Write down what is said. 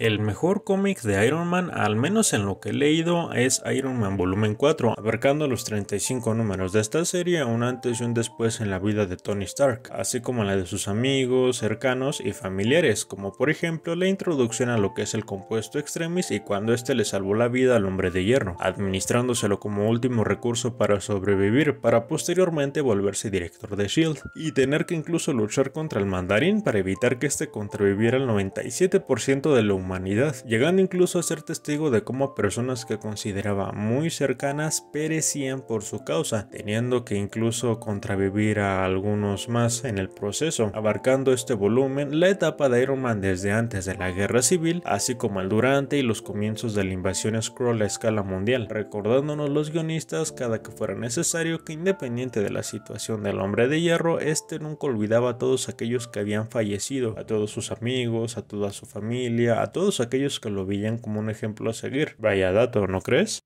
El mejor cómic de Iron Man, al menos en lo que he leído, es Iron Man Volumen 4, abarcando los 35 números de esta serie, un antes y un después en la vida de Tony Stark, así como la de sus amigos, cercanos y familiares, como por ejemplo la introducción a lo que es el compuesto extremis y cuando este le salvó la vida al hombre de hierro, administrándoselo como último recurso para sobrevivir, para posteriormente volverse director de Shield, y tener que incluso luchar contra el mandarín para evitar que este contraviviera el 97% de lo humanidad, llegando incluso a ser testigo de cómo personas que consideraba muy cercanas perecían por su causa, teniendo que incluso contravivir a algunos más en el proceso, abarcando este volumen la etapa de Iron Man desde antes de la guerra civil, así como el durante y los comienzos de la invasión scroll a escala mundial, recordándonos los guionistas cada que fuera necesario que independiente de la situación del hombre de hierro, este nunca olvidaba a todos aquellos que habían fallecido, a todos sus amigos, a toda su familia, a todos aquellos que lo veían como un ejemplo a seguir. Vaya dato, ¿no crees?